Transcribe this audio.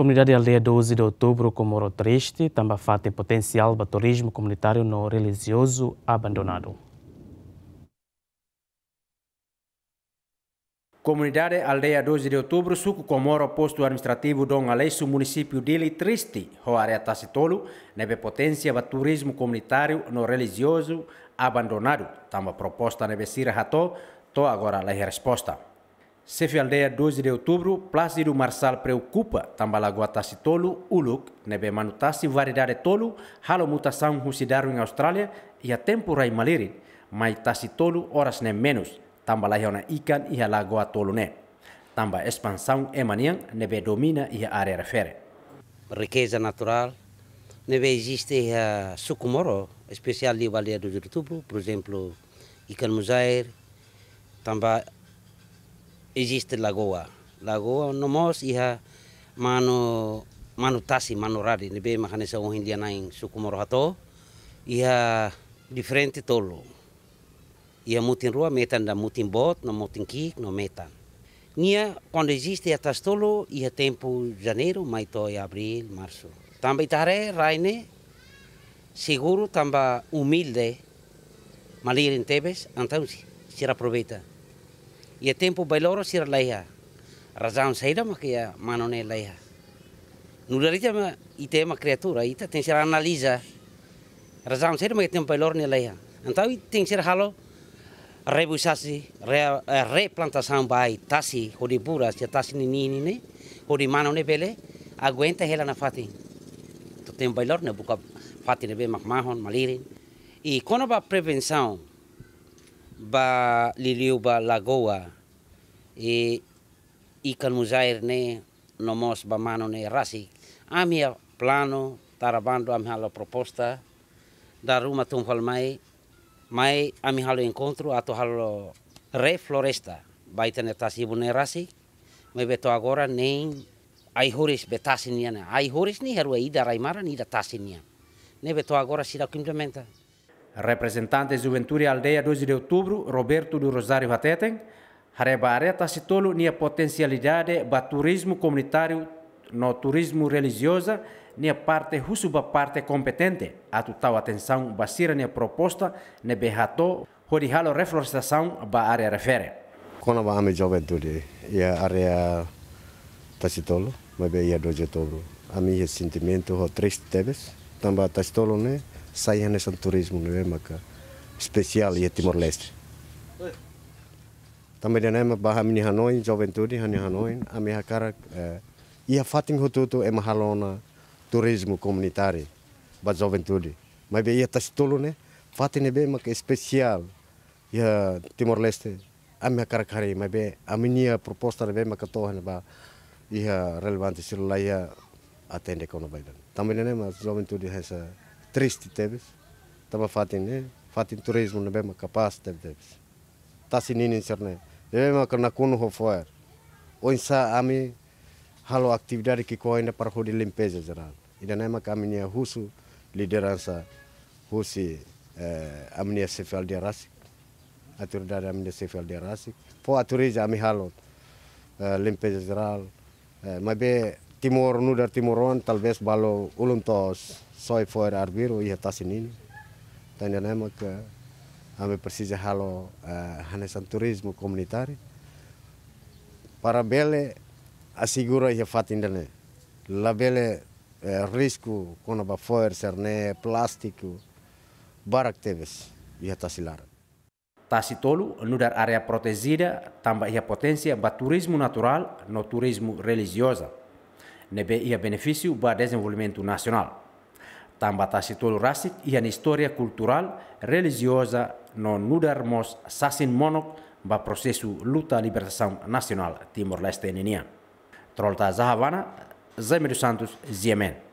Comunidade Aldeia 12 de Outubro Comoro triste, também fato potencial para turismo comunitário no religioso abandonado. Comunidade Aldeia 12 de Outubro suco Comoro, posto administrativo Dom Aleixo, município dele Triste, Roarea Tacitolo, neve potência para turismo comunitário no religioso abandonado. Tamba proposta neve Sira Rató, to agora a resposta. Sefialdeia 12 de outubro, Plácido Marçal preocupa, Tambalagua Tassi Tolo, Uluk, Nebe Manutassi Variedade Tolo, Halo Mutação Considero em Austrália e a Temporai Maliri, mas Tassi Tolo horas nem menos, Tambalaiona Ikan e a Lagoa Tolo né. Tamba expansão emanian, Nebe domina e a área refere. Riqueza natural, Nebe existe a Sucumoro, especial de Valeia de Outubro, por exemplo, Ikan Muzair, Tamba existe lagoa. Lagoa no mos iha mano mano tasi mano rari ni be mahane sa ohin dia em sukumoro hato iha diferente tolo. Ia mutin rua metan da mutin bot, no mutin kik, no metan. Nia, quando existe a tastolo, ia tempo janeiro, maio, abril, março. Tamba itare, raine, seguro, tamba humilde, malir em Tebes, então se aproveita. ia ya tempo bailoro sir laiha razão saída mas que manone mano ne laiha no darita ma ite e ma criatura ita tem sira analisa razão saída mas tempo bailoro ne laiha então e tem sira halo rebusasi re, eh, replantação bai tasi pura se tasi ninini ne hodimano manone bele aguenta hela na fati to tem bailor ne buka fati ne be makmahon malirin i e quando prevenção ba liliw ba lagoa e ikan muzair ne nomos ba mano ne rasi amia plano tarabando ami la proposta da ruma tumfal mai mai amia halo encontro ato halo re floresta baita ne tasibu ne rasi mai beto agora nem ai horis betasinia ai horis ni heru e ida raimara ni da tasinia ne beto agora sira implementa representante de Juventude Aldeia 12 de Outubro, Roberto do Rosário Rateten, área Tacitolo nia potencialidade ba turismo comunitário no turismo religioso nia parte russo ba parte competente. A total atenção basira nia proposta ne behato horihalo reflorestação ba área refere. Quando ba ame juventude e a área Tacitolo, me ia 2 de outubro. A minha sentimento, três teves, também Tacitolo, né? Sayane Santurismo, turismo vem, spesial special Timor Leste. Também de nema baha mini Hanoi, juventude hani Hanoi, a minha cara eh, ia fatin hututu e halona turismo komunitari, ba juventude. Mas be ia tastulu ne, fatin be mak spesial ya eh, Timor Leste. A minha cara cara, mas be a minha proposta be mak tohan ba ia eh, relevante silula ia atende kono baidan. Também de nema juventude essa tristi тебе, тама fatin, ne туризму не бема капас тебе тебе. Таси нинин серне. Дебема кана куну хо фуэр. Ойнса ами halo aktividade ki ko ina para di limpeza zeran. Ida kami kaminia husu lideransa husi eh, amnia sefial dia rasik. Atur dada amnia sefial dia rasik. Po aturiza ami halo eh, limpeza zeral. Eh, mabe Timor, no dar Timoron, talvez balo ulum soi foi arbiro e tá sinini. Tanya nema que ame precisa halo hanesan eh, turismo comunitário. Para bele assegura e fatindane. La bele eh, risco quando ba foer cerne plástico barak teves e tá silar. Tasitolu, nudar área protegida, tambah ia potência ba turismo natural, no turismo religiosa e a benefício o desenvolvimento nacional. Tambata Sitolo Rasik e a história cultural, religiosa, não nudarmos sassin monok ba processo luta libertação nacional Timor-Leste Nenia. Trolta Zahavana, Zé Santos, Ziemen.